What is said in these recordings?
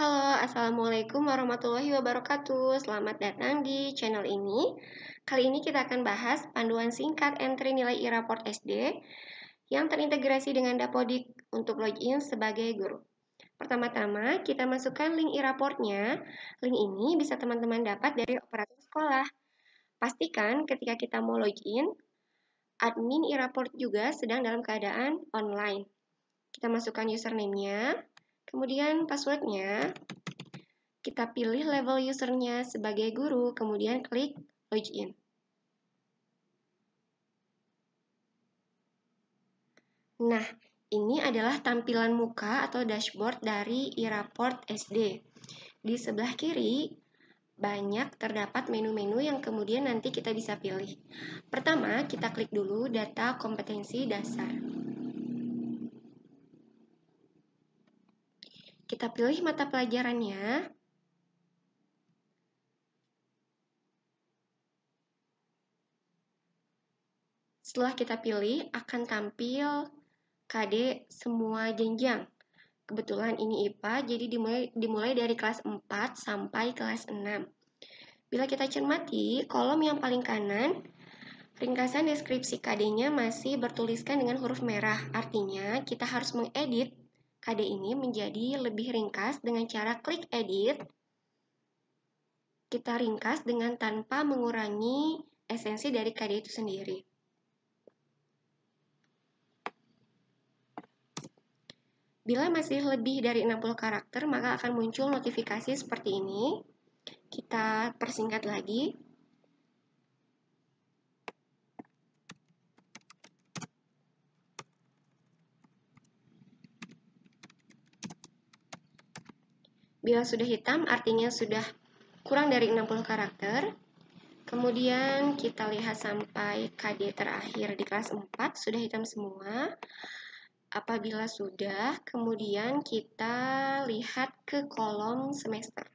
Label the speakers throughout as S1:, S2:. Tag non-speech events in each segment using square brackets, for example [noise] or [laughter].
S1: Halo, Assalamualaikum warahmatullahi wabarakatuh. Selamat datang di channel ini. Kali ini kita akan bahas panduan singkat entry nilai e-raport SD yang terintegrasi dengan Dapodik untuk login sebagai guru. Pertama-tama, kita masukkan link e-raportnya. Link ini bisa teman-teman dapat dari operator sekolah. Pastikan ketika kita mau login, admin e-raport juga sedang dalam keadaan online. Kita masukkan username-nya, Kemudian passwordnya, kita pilih level usernya sebagai guru, kemudian klik login. Nah, ini adalah tampilan muka atau dashboard dari e SD. Di sebelah kiri, banyak terdapat menu-menu yang kemudian nanti kita bisa pilih. Pertama, kita klik dulu data kompetensi dasar. Kita pilih mata pelajarannya. Setelah kita pilih, akan tampil KD semua jenjang. Kebetulan ini IPA, jadi dimulai, dimulai dari kelas 4 sampai kelas 6. Bila kita cermati, kolom yang paling kanan, ringkasan deskripsi KD-nya masih bertuliskan dengan huruf merah. Artinya, kita harus mengedit KD ini menjadi lebih ringkas dengan cara klik edit. Kita ringkas dengan tanpa mengurangi esensi dari KD itu sendiri. Bila masih lebih dari 60 karakter, maka akan muncul notifikasi seperti ini. Kita persingkat lagi. Bila sudah hitam artinya sudah kurang dari 60 karakter. Kemudian kita lihat sampai KD terakhir di kelas 4 sudah hitam semua. Apabila sudah, kemudian kita lihat ke kolom semester.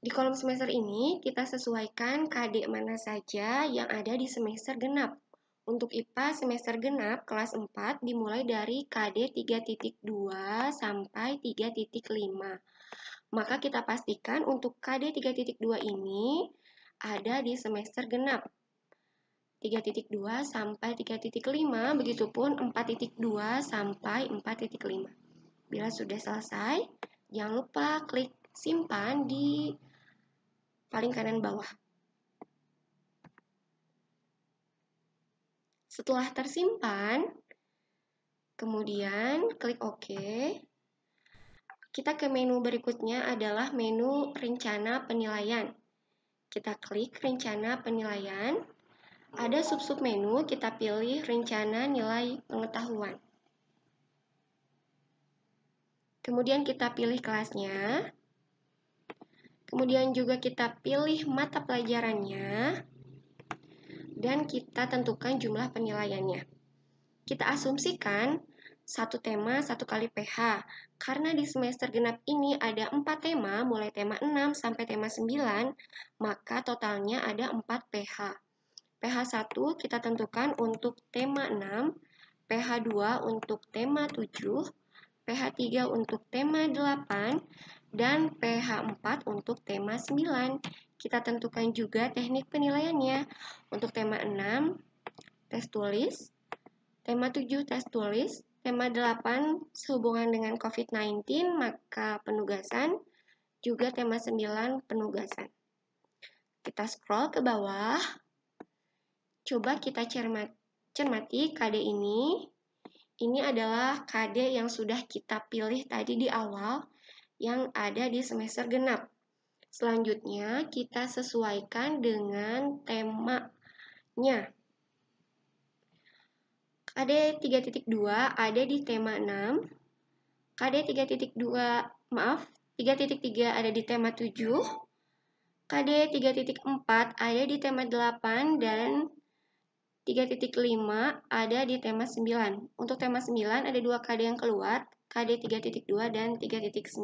S1: Di kolom semester ini, kita sesuaikan KD mana saja yang ada di semester genap. Untuk IPA semester genap kelas 4 dimulai dari KD 3.2 sampai 3.5. Maka kita pastikan untuk KD 3.2 ini ada di semester genap. 3.2 sampai 3.5, begitupun 4.2 sampai 4.5. Bila sudah selesai, jangan lupa klik simpan di paling kanan bawah. Setelah tersimpan, kemudian klik OK. Kita ke menu berikutnya adalah menu rencana penilaian. Kita klik rencana penilaian. Ada sub-sub menu, kita pilih rencana nilai pengetahuan. Kemudian kita pilih kelasnya. Kemudian juga kita pilih mata pelajarannya dan kita tentukan jumlah penilaiannya. Kita asumsikan satu tema satu kali PH, karena di semester genap ini ada 4 tema, mulai tema 6 sampai tema 9, maka totalnya ada 4 PH. PH1 kita tentukan untuk tema 6, PH2 untuk tema 7, PH3 untuk tema 8, dan PH4 untuk tema 9 kita tentukan juga teknik penilaiannya. Untuk tema 6, tes tulis. Tema 7, tes tulis. Tema 8, sehubungan dengan COVID-19, maka penugasan. Juga tema 9, penugasan. Kita scroll ke bawah. Coba kita cermat, cermati KD ini. Ini adalah KD yang sudah kita pilih tadi di awal yang ada di semester genap. Selanjutnya, kita sesuaikan dengan temanya. KD 3.2 ada di tema 6. KD 3.2, maaf, 3.3 ada di tema 7. KD 3.4 ada di tema 8 dan 3.5 ada di tema 9. Untuk tema 9 ada dua KD yang keluar, KD 3.2 dan 3.5.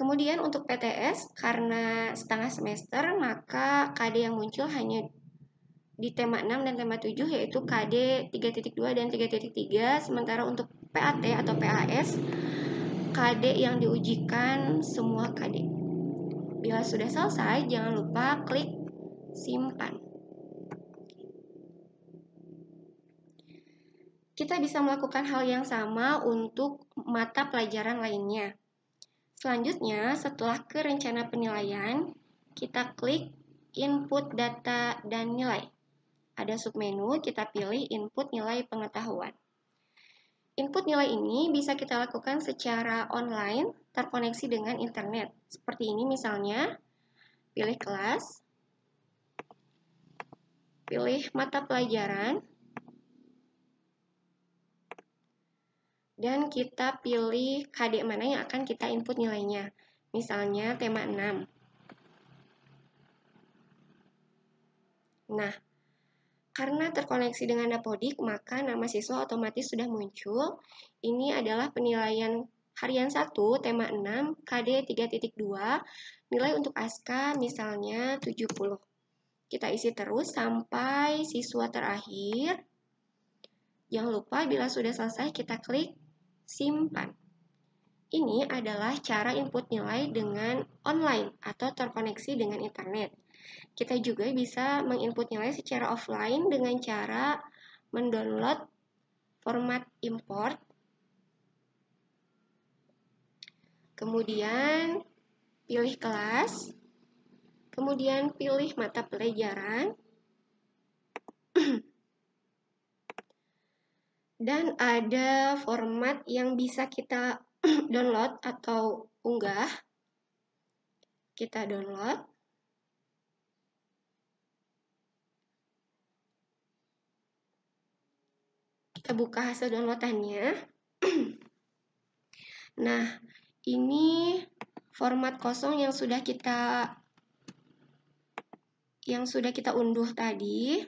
S1: Kemudian untuk PTS karena setengah semester maka KD yang muncul hanya di tema 6 dan tema 7 yaitu KD 3.2 dan 3.3 sementara untuk PAT atau PAS KD yang diujikan semua KD. Bila sudah selesai jangan lupa klik simpan. Kita bisa melakukan hal yang sama untuk mata pelajaran lainnya. Selanjutnya, setelah ke rencana penilaian, kita klik input data dan nilai. Ada submenu, kita pilih input nilai pengetahuan. Input nilai ini bisa kita lakukan secara online, terkoneksi dengan internet. Seperti ini misalnya, pilih kelas, pilih mata pelajaran, dan kita pilih KD mana yang akan kita input nilainya. Misalnya tema 6. Nah, karena terkoneksi dengan Napodik, maka nama siswa otomatis sudah muncul. Ini adalah penilaian harian 1, tema 6, KD 3.2, nilai untuk ASKA misalnya 70. Kita isi terus sampai siswa terakhir. Jangan lupa bila sudah selesai kita klik simpan. Ini adalah cara input nilai dengan online atau terkoneksi dengan internet. Kita juga bisa menginput nilai secara offline dengan cara mendownload format import. Kemudian pilih kelas, kemudian pilih mata pelajaran, dan ada format yang bisa kita [clears throat] download atau unggah. Kita download. Kita buka hasil downloadannya. [clears throat] nah, ini format kosong yang sudah kita yang sudah kita unduh tadi.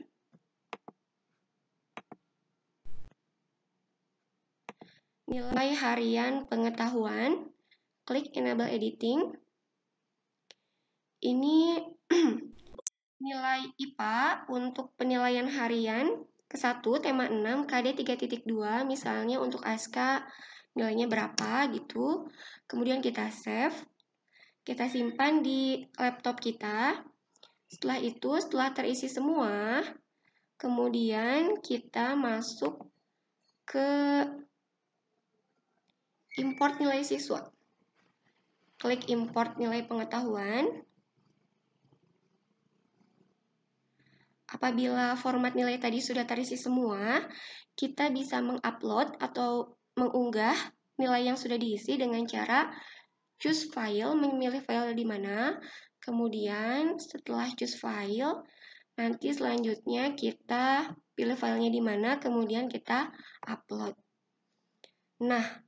S1: nilai harian pengetahuan, klik enable editing. Ini [clears throat] nilai IPA untuk penilaian harian ke-1 tema 6 KD 3.2 misalnya untuk ASK nilainya berapa gitu. Kemudian kita save. Kita simpan di laptop kita. Setelah itu, setelah terisi semua, kemudian kita masuk ke import nilai siswa. Klik import nilai pengetahuan. Apabila format nilai tadi sudah terisi semua, kita bisa mengupload atau mengunggah nilai yang sudah diisi dengan cara choose file, memilih file di mana. Kemudian setelah choose file, nanti selanjutnya kita pilih filenya di mana, kemudian kita upload. Nah,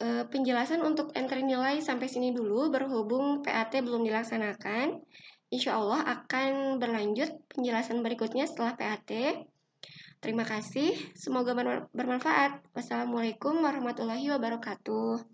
S1: Eh, penjelasan untuk entry nilai sampai sini dulu berhubung PAT belum dilaksanakan. Insya Allah akan berlanjut penjelasan berikutnya setelah PAT. Terima kasih, semoga bermanfaat. Wassalamualaikum warahmatullahi wabarakatuh.